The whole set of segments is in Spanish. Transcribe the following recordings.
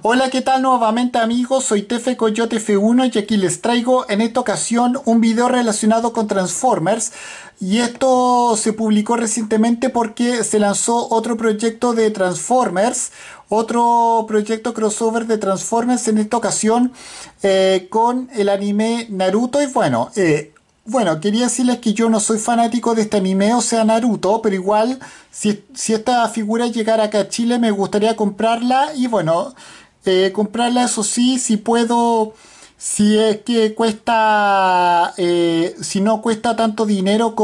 Hola, ¿qué tal nuevamente amigos? Soy Tefe Coyote F1 y aquí les traigo en esta ocasión un video relacionado con Transformers y esto se publicó recientemente porque se lanzó otro proyecto de Transformers, otro proyecto crossover de Transformers en esta ocasión eh, con el anime Naruto y bueno, eh, bueno, quería decirles que yo no soy fanático de este anime, o sea, Naruto, pero igual, si, esta figura llegara acá a Chile, me gustaría comprarla y bueno, eh, comprarla, eso sí, si puedo, si es que cuesta, eh, si no cuesta tanto dinero,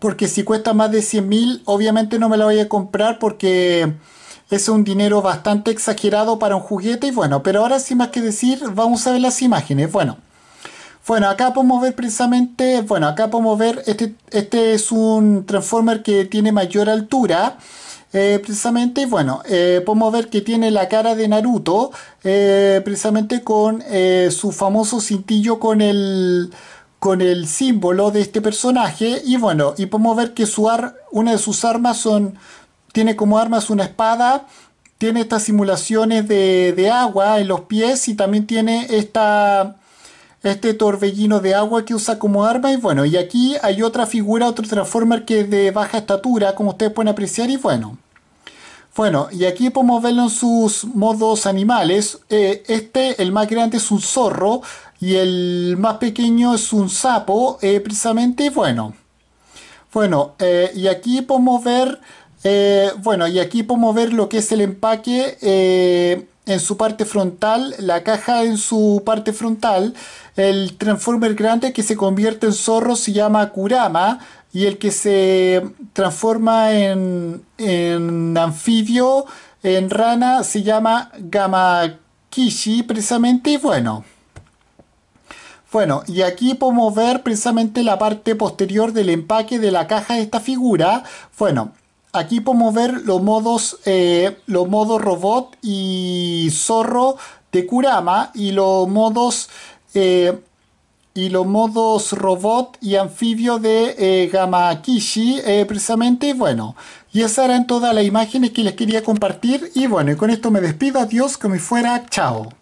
porque si cuesta más de 100 mil, obviamente no me la voy a comprar porque es un dinero bastante exagerado para un juguete y bueno, pero ahora sin más que decir, vamos a ver las imágenes. Bueno. Bueno, acá podemos ver precisamente, bueno, acá podemos ver, este, este es un transformer que tiene mayor altura. Eh, precisamente, bueno, eh, podemos ver que tiene la cara de Naruto, eh, precisamente con su famoso cintillo con el con el símbolo de este personaje y bueno, y podemos ver que una de sus armas son, tiene como armas una espada, tiene estas simulaciones de agua en los pies y también tiene esta, este torbellino de agua que usa como arma y bueno, y aquí hay otra figura, otro Transformer que es de baja estatura, como ustedes pueden apreciar y bueno. Bueno, y aquí podemos verlo en sus modos animales. Eh, este, el más grande es un zorro y el más pequeño es un sapo, eh, precisamente, y bueno. Bueno, eh, y aquí podemos ver, bueno, y aquí podemos ver lo que es el empaque en su parte frontal, la caja en su parte frontal, el Transformer grande que se convierte en zorro se llama Kurama y el que se transforma en, en anfibio, en rana, se llama Gamakishi precisamente y bueno. Bueno, y aquí podemos ver precisamente la parte posterior del empaque de la caja de esta figura. Bueno, Aquí podemos ver los modos, eh, los modos robot y zorro de Kurama y los modos eh, y los modos robot y anfibio de eh, Gamakishi precisamente bueno y esas eran todas las imágenes que les quería compartir y bueno con esto me despido adiós como fuera chao